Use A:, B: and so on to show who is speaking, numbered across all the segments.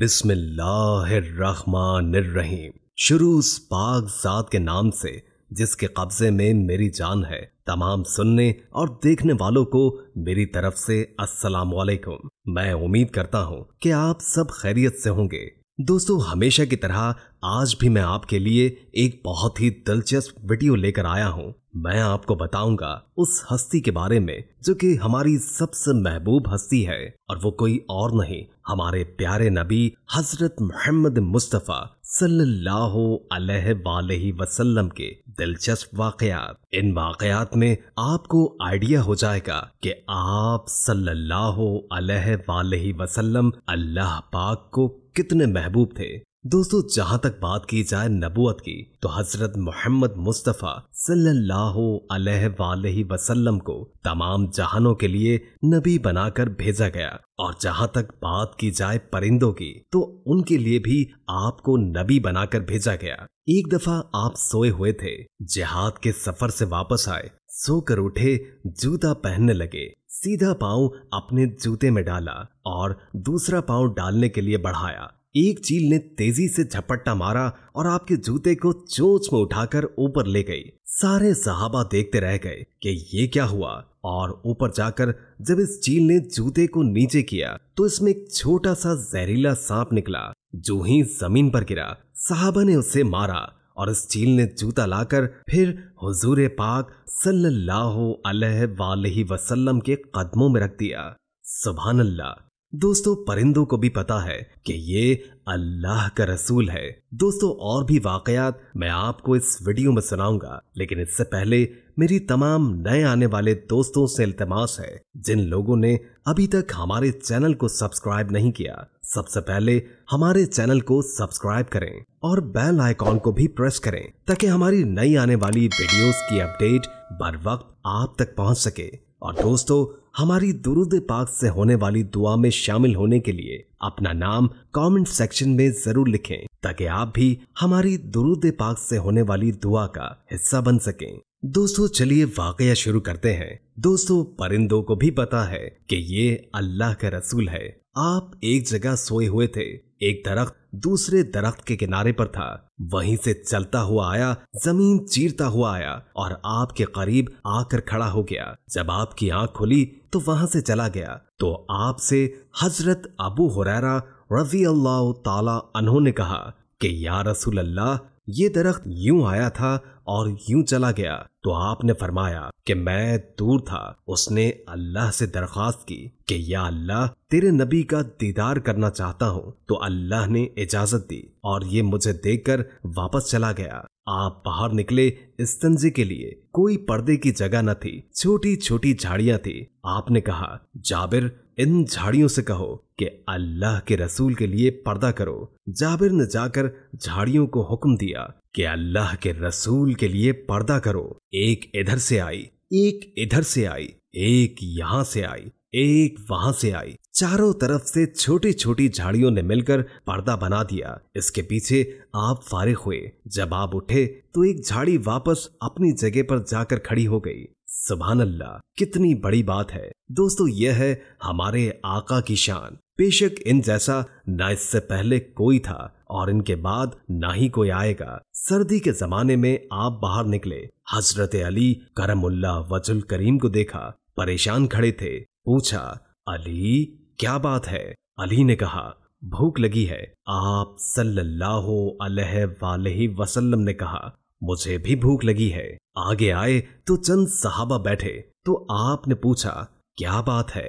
A: बिस्मिल्लाहिर्रहमानिर्रहीम शुरू उस पाक जात के नाम से जिसके कब्जे में मेरी जान है तमाम सुनने और देखने वालों को मेरी तरफ से अस्सलाम वालेकुम मैं उम्मीद करता हूँ कि आप सब खैरियत से होंगे दोस्तों हमेशा की तरह आज भी मैं आपके लिए एक बहुत ही दिलचस्प वीडियो लेकर आया हूं। मैं आपको बताऊंगा उस हस्ती के बारे में जो कि हमारी सबसे महबूब हस्ती है और वो कोई और नहीं हमारे प्यारे नबी हजरत मोहम्मद मुस्तफ़ा सल्लल्लाहु अलैहि वसल्लम के दिलचस्प वाकयात इन वाकयात में आपको आइडिया हो जाएगा कि आप सल्लल्लाहु अलैहि वसल्लम अल्लाह पाक को कितने महबूब थे दोस्तों जहां तक बात की जाए नबूत की तो हजरत मोहम्मद मुस्तफ़ा सल्लल्लाहु अलैहि वसल्लम को तमाम जहानों के लिए नबी बनाकर भेजा गया और जहां तक बात की जाए परिंदों की तो उनके लिए भी आपको नबी बनाकर भेजा गया एक दफा आप सोए हुए थे जिहाद के सफर से वापस आए सोकर उठे जूता पहनने लगे सीधा पांव अपने जूते में डाला और दूसरा पांव डालने के लिए बढ़ाया एक चील ने तेजी से झपट्टा मारा और आपके जूते को चोच में उठाकर ऊपर ले गई सारे सहाबा देखते रह गए कि ये क्या हुआ और ऊपर जाकर जब इस चील ने जूते को नीचे किया तो इसमें एक छोटा सा जहरीला सांप निकला जो ही जमीन पर गिरा साहबा ने उसे मारा और स्टील ने जूता लाकर फिर हुजूर पाक सल्लल्लाहु अलैहि वसल्लम के कदमों में रख दिया सुबहानल्ला दोस्तों परिंदों को भी पता है कि ये अल्लाह का रसूल है दोस्तों और भी वाकयात मैं आपको इस वीडियो में सुनाऊंगा लेकिन इससे पहले मेरी तमाम नए आने वाले दोस्तों से इल्तमास है जिन लोगों ने अभी तक हमारे चैनल को सब्सक्राइब नहीं किया सबसे पहले हमारे चैनल को सब्सक्राइब करें और बेल आइकॉन को भी प्रेस करें ताकि हमारी नई आने वाली वीडियोस की अपडेट बर वक्त आप तक पहुंच सके और दोस्तों हमारी दुरुद पाक से होने वाली दुआ में शामिल होने के लिए अपना नाम कमेंट सेक्शन में जरूर लिखें ताकि आप भी हमारी दुरुद पाक से होने वाली दुआ का हिस्सा बन सकें दोस्तों चलिए वाकया शुरू करते हैं दोस्तों परिंदों को भी पता है कि ये अल्लाह का रसूल है आप एक जगह सोए हुए थे एक दरख्त दूसरे दरख्त के किनारे पर था वहीं से चलता हुआ आया जमीन चीरता हुआ आया और आपके करीब आकर खड़ा हो गया जब आपकी आंख खुली तो वहां से चला गया तो आपसे हजरत अबू हुरैरा रजी अल्लाह अनहो ने कहा कि या रसूल अल्लाह ये दरख्त यूं आया था और यूं चला गया तो आपने फरमाया कि मैं दूर था उसने अल्लाह से दरख्वास्त की कि या अल्लाह तेरे नबी का दीदार करना चाहता हूँ तो अल्लाह ने इजाजत दी और ये मुझे देखकर वापस चला गया आप बाहर निकले इस तंजे के लिए कोई पर्दे की जगह न थी छोटी छोटी झाड़ियां थी आपने कहा जाबिर इन झाड़ियों से कहो कि अल्लाह के रसूल के लिए पर्दा करो जाबिर ने जाकर झाड़ियों को हुक्म दिया कि अल्लाह के रसूल के लिए पर्दा करो एक इधर से आई एक इधर से आई एक यहां से आई एक वहां से आई चारों तरफ से छोटी छोटी झाड़ियों ने मिलकर पर्दा बना दिया इसके पीछे आप फारिग हुए जब आप उठे तो एक झाड़ी वापस अपनी जगह पर जाकर खड़ी हो गई सुबहान अल्लाह कितनी बड़ी बात है दोस्तों यह है हमारे आका की शान बेशक इन जैसा न इससे पहले कोई था और इनके बाद ना ही कोई आएगा सर्दी के जमाने में आप बाहर निकले हजरत अली करमुल्ला वजुल करीम को देखा परेशान खड़े थे पूछा अली क्या बात है अली ने कहा भूख लगी है आप सल्लल्लाहु अलैहि वसल्लम ने कहा मुझे भी भूख लगी है आगे आए तो चंद सहाबा बैठे तो आपने पूछा क्या बात है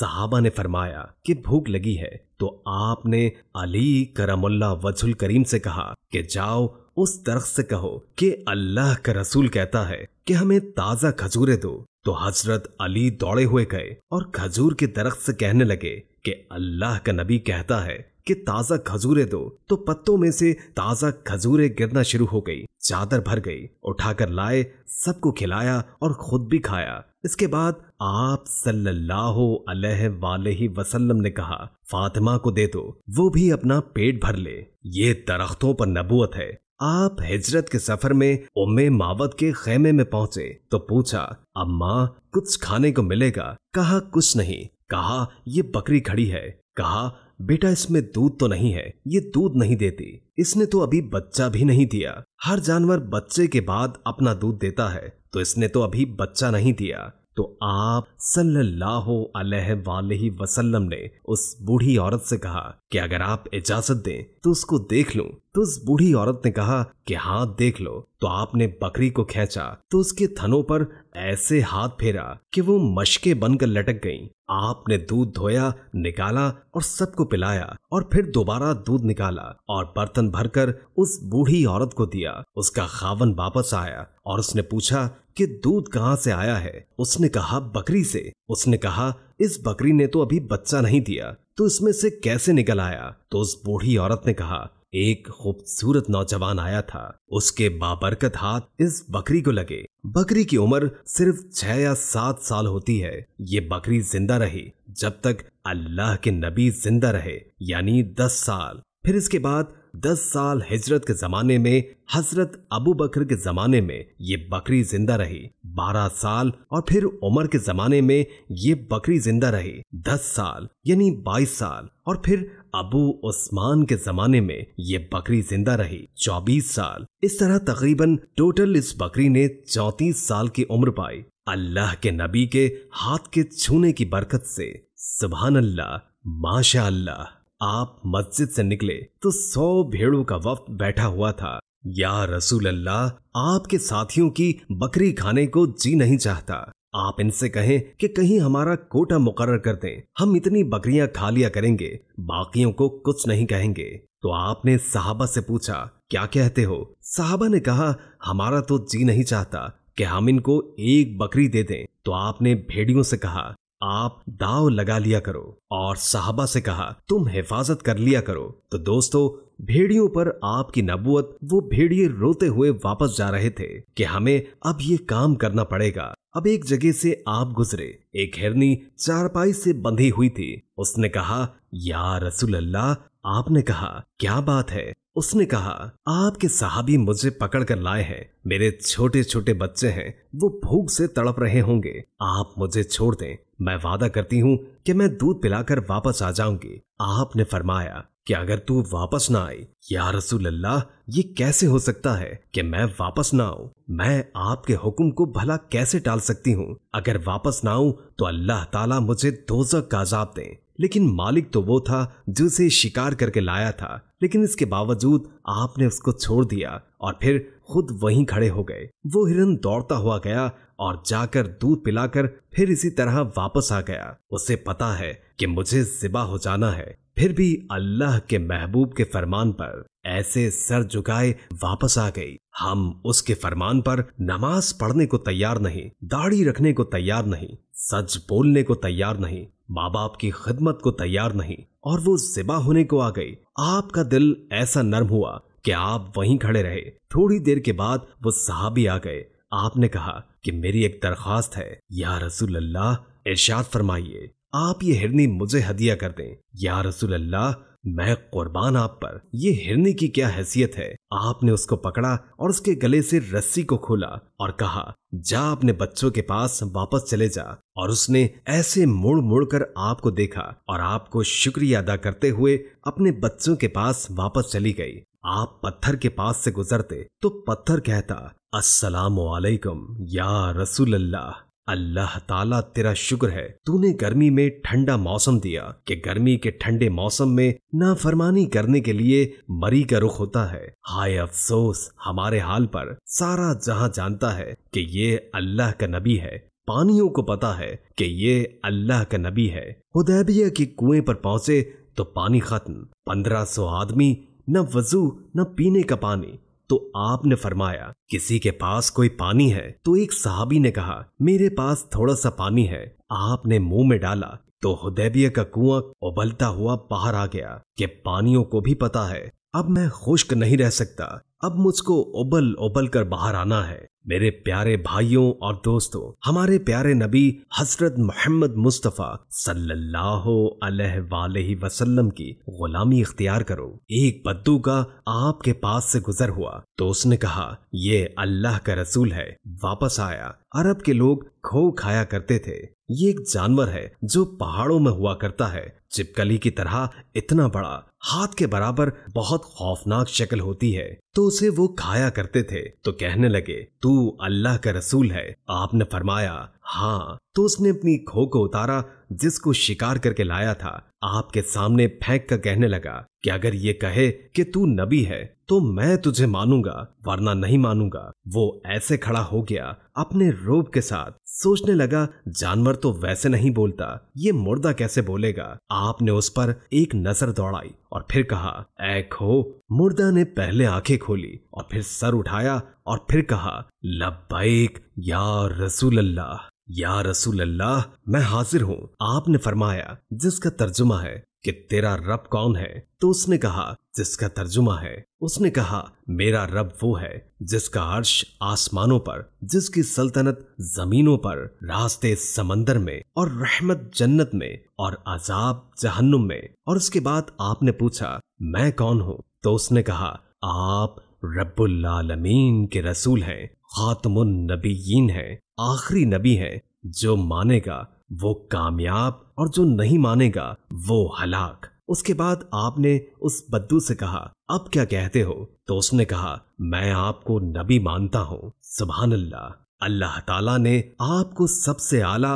A: सहाबा ने फरमाया कि भूख लगी है तो आपने अली करमुल्ला वजुल करीम से कहा कि जाओ उस दरख्त से कहो कि अल्लाह का रसूल कहता है कि हमें ताजा खजूरे दो तो हजरत अली दौड़े हुए गए और खजूर के दरख्त से कहने लगे कि अल्लाह का नबी कहता है कि ताजा खजूरे दो तो पत्तों में से ताजा खजूरे गिरना शुरू हो गई चादर भर गई उठाकर लाए सबको खिलाया और खुद भी खाया इसके बाद आप सल्लल्लाहु अलैहि वसल्लम ने कहा फातिमा को दे दो वो भी अपना पेट भर ले ये दरख्तों पर नबूत है आप हिजरत के सफर में उम्मे मावत के खेमे में पहुंचे तो पूछा अम्मा कुछ खाने को मिलेगा कहा कुछ नहीं कहा ये बकरी खड़ी है कहा बेटा इसमें दूध तो नहीं है ये दूध नहीं देती इसने तो अभी बच्चा भी नहीं दिया हर जानवर बच्चे के बाद अपना दूध देता है तो इसने तो अभी बच्चा नहीं दिया तो आप सल्लल्लाहु अलैहि वसल्लम ने उस बूढ़ी औरत से कहा कि अगर आप इजाजत दें तो उसको देख लूं तो उस बूढ़ी औरत ने कहा कि हाथ देख लो तो आपने बकरी को खेचा तो उसके थनों पर ऐसे हाथ फेरा कि वो मशके बनकर लटक गईं। आपने दूध धोया निकाला और सबको पिलाया और फिर दोबारा दूध निकाला और बर्तन भरकर उस बूढ़ी औरत को दिया उसका खावन वापस आया और उसने पूछा कि दूध कहाँ से आया है उसने कहा बकरी से उसने कहा इस बकरी ने तो अभी बच्चा नहीं दिया तो इसमें से कैसे निकल आया तो उस बूढ़ी औरत ने कहा एक खूबसूरत नौजवान आया था उसके बाबरकत हाथ इस बकरी को लगे बकरी की उम्र सिर्फ छह या सात साल होती है ये बकरी जिंदा रही जब तक अल्लाह के नबी जिंदा रहे यानी दस साल फिर इसके बाद दस साल हिजरत के जमाने में हजरत अबू बकर के जमाने में ये बकरी जिंदा रही बारह साल और फिर उमर के जमाने में ये बकरी जिंदा रही दस साल यानी बाईस साल और फिर अबू उस्मान के जमाने में ये बकरी जिंदा रही 24 साल इस तरह तकरीबन टोटल इस बकरी ने 34 साल की उम्र पाई अल्लाह के नबी के हाथ के छूने की बरकत से सुबह अल्लाह माशा अल्लाह आप मस्जिद से निकले तो सौ भेड़ों का वक्त बैठा हुआ था या रसूल अल्लाह आपके साथियों की बकरी खाने को जी नहीं चाहता आप इनसे कहें कि कहीं हमारा कोटा मुकर कर दें हम इतनी बकरियां खा लिया करेंगे बाकियों को कुछ नहीं कहेंगे तो आपने साहबा से पूछा क्या कहते हो साहबा ने कहा हमारा तो जी नहीं चाहता कि हम इनको एक बकरी दे दें तो आपने भेड़ियों से कहा आप दाव लगा लिया करो और साहबा से कहा तुम हिफाजत कर लिया करो तो दोस्तों भेड़ियों पर आपकी नबूत वो भेड़िए रोते हुए वापस जा रहे थे कि हमें अब ये काम करना पड़ेगा अब एक जगह से आप गुजरे एक हिरनी चारपाई से बंधी हुई थी उसने कहा या रसूल अल्लाह आपने कहा क्या बात है उसने कहा आपके साहबी मुझे पकड़ कर लाए हैं मेरे छोटे छोटे बच्चे हैं वो भूख से तड़प रहे होंगे आप मुझे छोड़ दें मैं वादा करती हूँ कि मैं दूध पिलाकर वापस आ जाऊंगी आपने फरमाया कि अगर तू वापस ना आए या रसूल अल्लाह ये कैसे हो सकता है कि मैं वापस ना आऊं मैं आपके हुक्म को भला कैसे टाल सकती हूँ अगर वापस ना आऊं तो अल्लाह ताला मुझे दोजक का अजाब दें लेकिन मालिक तो वो था जो उसे शिकार करके लाया था लेकिन इसके बावजूद आपने उसको छोड़ दिया और फिर खुद वहीं खड़े हो गए वो हिरन दौड़ता हुआ गया और जाकर दूध पिलाकर फिर इसी तरह वापस आ गया उसे पता है कि मुझे जिबा हो जाना है फिर भी अल्लाह के महबूब के फरमान पर ऐसे सर झुकाए वापस आ गई हम उसके फरमान पर नमाज पढ़ने को तैयार नहीं दाढ़ी रखने को तैयार नहीं सच बोलने को तैयार नहीं माँ बाप की खिदमत को तैयार नहीं और वो जिबा होने को आ गई आपका दिल ऐसा नर्म हुआ कि आप वहीं खड़े रहे थोड़ी देर के बाद वो साहबी आ गए आपने कहा कि मेरी एक दरख्वास्त है या रसूल अल्लाह इर्शाद फरमाइए आप ये हिरनी मुझे हदिया कर दें या रसूल अल्लाह मैं कुर्बान आप पर यह हिरनी की क्या हैसियत है आपने उसको पकड़ा और उसके गले से रस्सी को खोला और कहा जा अपने बच्चों के पास वापस चले जा और उसने ऐसे मुड़ मुड़ कर आपको देखा और आपको शुक्रिया अदा करते हुए अपने बच्चों के पास वापस चली गई आप पत्थर के पास से गुजरते तो पत्थर कहता अस्सलाम वालेकुम या रसूल अल्लाह अल्लाह ताला तेरा शुक्र है तूने गर्मी में ठंडा मौसम दिया कि गर्मी के ठंडे मौसम में नाफरमानी करने के लिए मरी का रुख होता है हाय अफसोस हमारे हाल पर सारा जहां जानता है कि ये अल्लाह का नबी है पानियों को पता है कि ये अल्लाह का नबी है उदैबिया के कुएं पर पहुंचे तो पानी खत्म पंद्रह सौ आदमी न वजू न पीने का पानी तो आपने फरमाया किसी के पास कोई पानी है तो एक साहबी ने कहा मेरे पास थोड़ा सा पानी है आपने मुंह में डाला तो हुदैबिया का कुआं उबलता हुआ बाहर आ गया कि पानियों को भी पता है अब मैं खुश्क नहीं रह सकता अब मुझको उबल उबल कर बाहर आना है मेरे प्यारे भाइयों और दोस्तों हमारे प्यारे नबी हजरत मोहम्मद मुस्तफ़ा सल्लल्लाहु अलैहि वसल्लम की गुलामी इख्तियार करो एक बद्दू का आपके पास से गुजर हुआ तो उसने कहा ये अल्लाह का रसूल है वापस आया अरब के लोग खो खाया करते थे ये एक जानवर है जो पहाड़ों में हुआ करता है चिपकली की तरह इतना बड़ा हाथ के बराबर बहुत खौफनाक शक्ल होती है तो उसे वो खाया करते थे तो कहने लगे तू अल्लाह का रसूल है आपने फरमाया हाँ तो उसने अपनी खो को उतारा जिसको शिकार करके लाया था आपके सामने फेंक कर कहने लगा कि अगर ये कहे कि तू नबी है तो मैं तुझे मानूंगा वरना नहीं मानूंगा वो ऐसे खड़ा हो गया अपने रोब के साथ सोचने लगा जानवर तो वैसे नहीं बोलता ये मुर्दा कैसे बोलेगा आपने उस पर एक नजर दौड़ाई और फिर कहा ऐ खो मुर्दा ने पहले आंखें खोली और फिर सर उठाया और फिर कहा लबैक या रसूल अल्लाह या रसूल अल्लाह मैं हाजिर हूँ आपने फरमाया जिसका तर्जुमा है कि तेरा रब कौन है तो उसने कहा जिसका तर्जुमा है उसने कहा मेरा रब वो है जिसका अर्श आसमानों पर जिसकी सल्तनत जमीनों पर रास्ते समंदर में और रहमत जन्नत में और अजाब जहन्नुम में और उसके बाद आपने पूछा मैं कौन हूँ तो उसने कहा आप रबालमीन के रसूल हैं खातमुन नबीन हैं आखिरी नबी हैं जो मानेगा वो कामयाब और जो नहीं मानेगा वो हलाक उसके बाद आपने उस बद्दू से कहा अब क्या कहते हो तो उसने कहा मैं आपको नबी मानता हूँ सुबह अल्लाह अल्लाह ताला ने आपको सबसे आला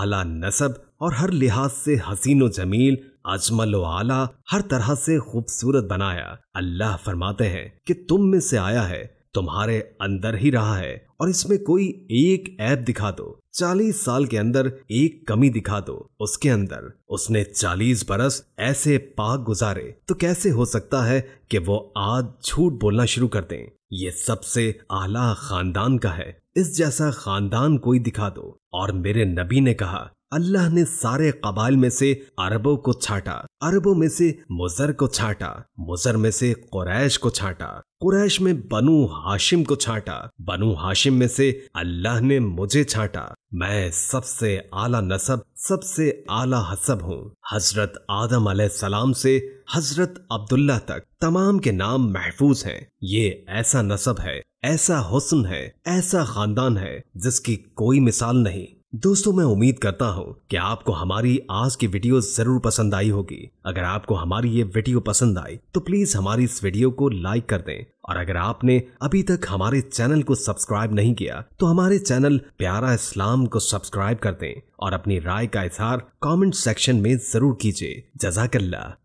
A: आला नसब और हर लिहाज से हसीनो जमील अजमल आला हर तरह से खूबसूरत बनाया अल्लाह फरमाते हैं कि तुम में से आया है तुम्हारे अंदर ही रहा है और इसमें कोई एक ऐप दिखा दो चालीस साल के अंदर एक कमी दिखा दो उसके अंदर उसने चालीस बरस ऐसे पाक गुजारे तो कैसे हो सकता है कि वो आज झूठ बोलना शुरू कर दें ये सबसे आला खानदान का है इस जैसा खानदान कोई दिखा दो और मेरे नबी ने कहा अल्लाह ने सारे कबाइल में से अरबों को छाटा अरबों में से मुजर को छाटा मुजर में से कुरैश को छाटा कुरैश में बनु हाशिम को छाटा बनु हाशिम में से अल्लाह ने मुझे छाटा मैं सबसे आला नसब सबसे आला हसब हूँ हजरत आदम सलाम से हजरत अब्दुल्ला तक तमाम के नाम महफूज हैं ये ऐसा नसब है ऐसा हुसन है ऐसा खानदान है जिसकी कोई मिसाल नहीं दोस्तों मैं उम्मीद करता हूँ कि आपको हमारी आज की वीडियो जरूर पसंद आई होगी अगर आपको हमारी ये वीडियो पसंद आई तो प्लीज हमारी इस वीडियो को लाइक कर दें और अगर आपने अभी तक हमारे चैनल को सब्सक्राइब नहीं किया तो हमारे चैनल प्यारा इस्लाम को सब्सक्राइब कर दें और अपनी राय का इजहार कमेंट सेक्शन में जरूर कीजिए जजाकल्ला